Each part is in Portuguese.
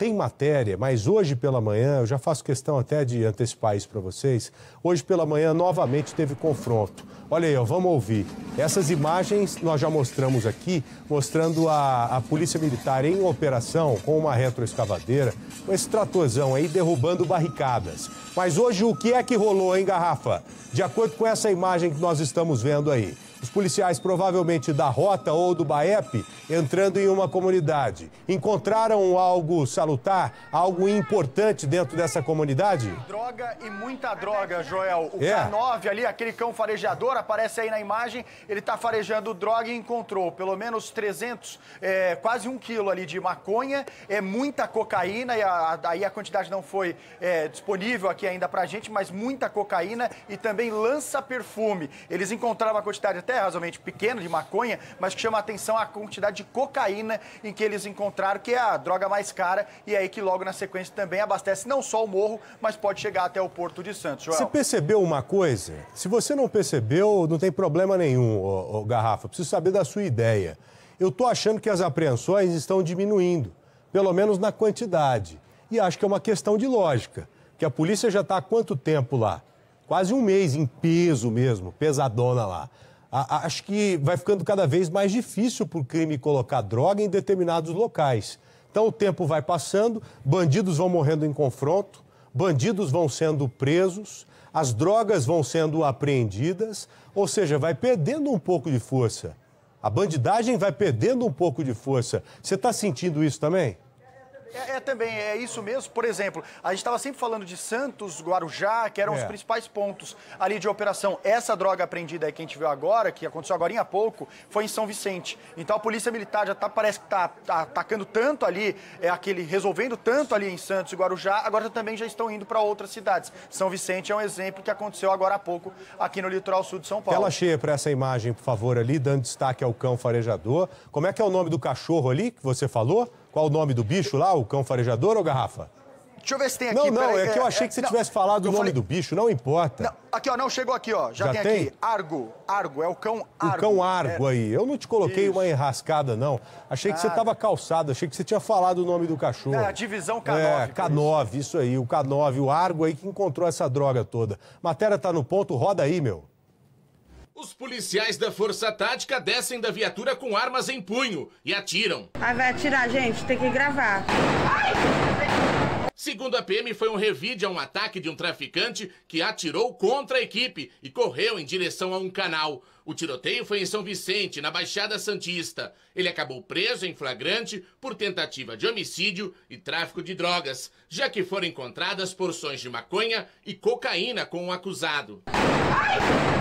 Tem matéria, mas hoje pela manhã, eu já faço questão até de antecipar isso para vocês. Hoje pela manhã, novamente teve confronto. Olha aí, ó, vamos ouvir. Essas imagens nós já mostramos aqui, mostrando a, a Polícia Militar em operação com uma retroescavadeira, com esse tratorzão aí derrubando barricadas. Mas hoje o que é que rolou, hein, Garrafa? De acordo com essa imagem que nós estamos vendo aí. Os policiais, provavelmente da Rota ou do BAEP, entrando em uma comunidade, encontraram algo salutar, algo importante dentro dessa comunidade? Droga e muita droga, Joel. O é. K9 ali, aquele cão farejador, aparece aí na imagem, ele está farejando droga e encontrou pelo menos 300, é, quase um quilo ali de maconha, é muita cocaína, e a, a, aí a quantidade não foi é, disponível aqui ainda pra gente, mas muita cocaína e também lança-perfume. Eles encontraram uma quantidade até até razoavelmente pequeno de maconha, mas que chama a atenção a quantidade de cocaína em que eles encontraram, que é a droga mais cara e aí que logo na sequência também abastece não só o morro, mas pode chegar até o Porto de Santos. Joel. Você percebeu uma coisa? Se você não percebeu, não tem problema nenhum, ô, ô, Garrafa. Preciso saber da sua ideia. Eu estou achando que as apreensões estão diminuindo, pelo menos na quantidade. E acho que é uma questão de lógica, que a polícia já está há quanto tempo lá? Quase um mês em peso mesmo, pesadona lá acho que vai ficando cada vez mais difícil para o crime colocar droga em determinados locais. Então o tempo vai passando, bandidos vão morrendo em confronto, bandidos vão sendo presos, as drogas vão sendo apreendidas, ou seja, vai perdendo um pouco de força. A bandidagem vai perdendo um pouco de força. Você está sentindo isso também? É, é, também, é isso mesmo. Por exemplo, a gente estava sempre falando de Santos, Guarujá, que eram é. os principais pontos ali de operação. Essa droga apreendida aí que a gente viu agora, que aconteceu agora há pouco, foi em São Vicente. Então a Polícia Militar já tá, parece que está tá atacando tanto ali, é aquele resolvendo tanto ali em Santos e Guarujá, agora também já estão indo para outras cidades. São Vicente é um exemplo que aconteceu agora há pouco aqui no litoral sul de São Paulo. Tela cheia para essa imagem, por favor, ali, dando destaque ao cão farejador. Como é que é o nome do cachorro ali que você falou? Qual o nome do bicho lá? O cão farejador ou garrafa? Deixa eu ver se tem aqui. Não, não, é que eu é, achei é, que você não, tivesse falado o nome falei... do bicho, não importa. Não, aqui, ó, não chegou aqui, ó. Já, Já tem, tem, aqui. Argo. Argo, é o cão Argo. O cão Argo é... aí. Eu não te coloquei Isso. uma enrascada, não. Achei que você estava calçado, achei que você tinha falado o nome do cachorro. É, a divisão K9. É, K9, isso aí, o K9, o Argo aí que encontrou essa droga toda. Matéria tá no ponto, roda aí, meu. Os policiais da Força Tática descem da viatura com armas em punho e atiram. Aí vai atirar, gente, tem que gravar. Segundo a PM, foi um revide a um ataque de um traficante que atirou contra a equipe e correu em direção a um canal. O tiroteio foi em São Vicente, na Baixada Santista. Ele acabou preso em flagrante por tentativa de homicídio e tráfico de drogas, já que foram encontradas porções de maconha e cocaína com o acusado. Ai!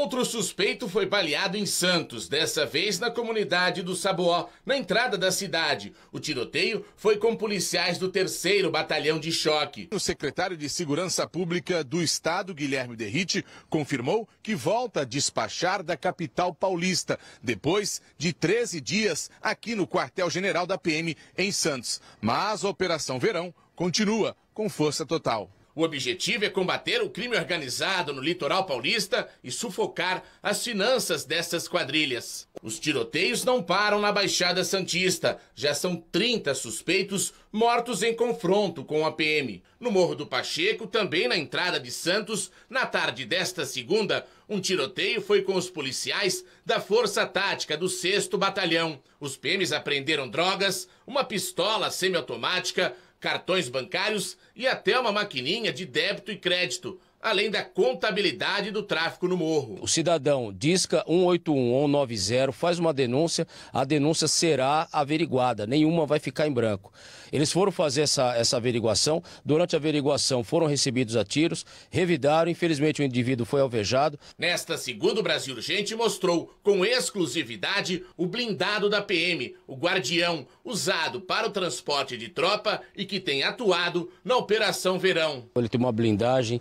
Outro suspeito foi baleado em Santos, dessa vez na comunidade do Saboó, na entrada da cidade. O tiroteio foi com policiais do 3 Batalhão de Choque. O secretário de Segurança Pública do Estado, Guilherme Derrite, confirmou que volta a despachar da capital paulista, depois de 13 dias aqui no quartel-general da PM, em Santos. Mas a Operação Verão continua com força total. O objetivo é combater o crime organizado no litoral paulista e sufocar as finanças dessas quadrilhas. Os tiroteios não param na Baixada Santista. Já são 30 suspeitos mortos em confronto com a PM. No Morro do Pacheco, também na entrada de Santos, na tarde desta segunda, um tiroteio foi com os policiais da Força Tática do 6 Batalhão. Os PMs apreenderam drogas, uma pistola semiautomática, cartões bancários e até uma maquininha de débito e crédito além da contabilidade do tráfico no morro. O cidadão disca 181 ou 90, faz uma denúncia, a denúncia será averiguada, nenhuma vai ficar em branco. Eles foram fazer essa, essa averiguação, durante a averiguação foram recebidos a tiros, revidaram, infelizmente o indivíduo foi alvejado. Nesta segunda, o Brasil Urgente mostrou com exclusividade o blindado da PM, o guardião, usado para o transporte de tropa e que tem atuado na Operação Verão. Ele tem uma blindagem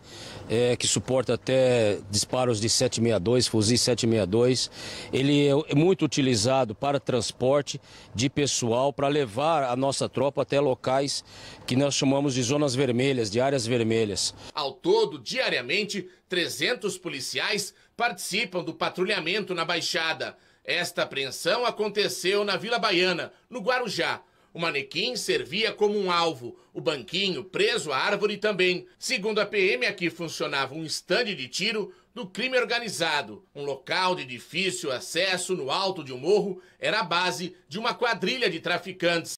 é, que suporta até disparos de 762, fuzil 762. Ele é muito utilizado para transporte de pessoal, para levar a nossa tropa até locais que nós chamamos de zonas vermelhas, de áreas vermelhas. Ao todo, diariamente, 300 policiais participam do patrulhamento na Baixada. Esta apreensão aconteceu na Vila Baiana, no Guarujá o manequim servia como um alvo, o banquinho preso à árvore também. Segundo a PM, aqui funcionava um estande de tiro do crime organizado. Um local de difícil acesso no alto de um morro era a base de uma quadrilha de traficantes.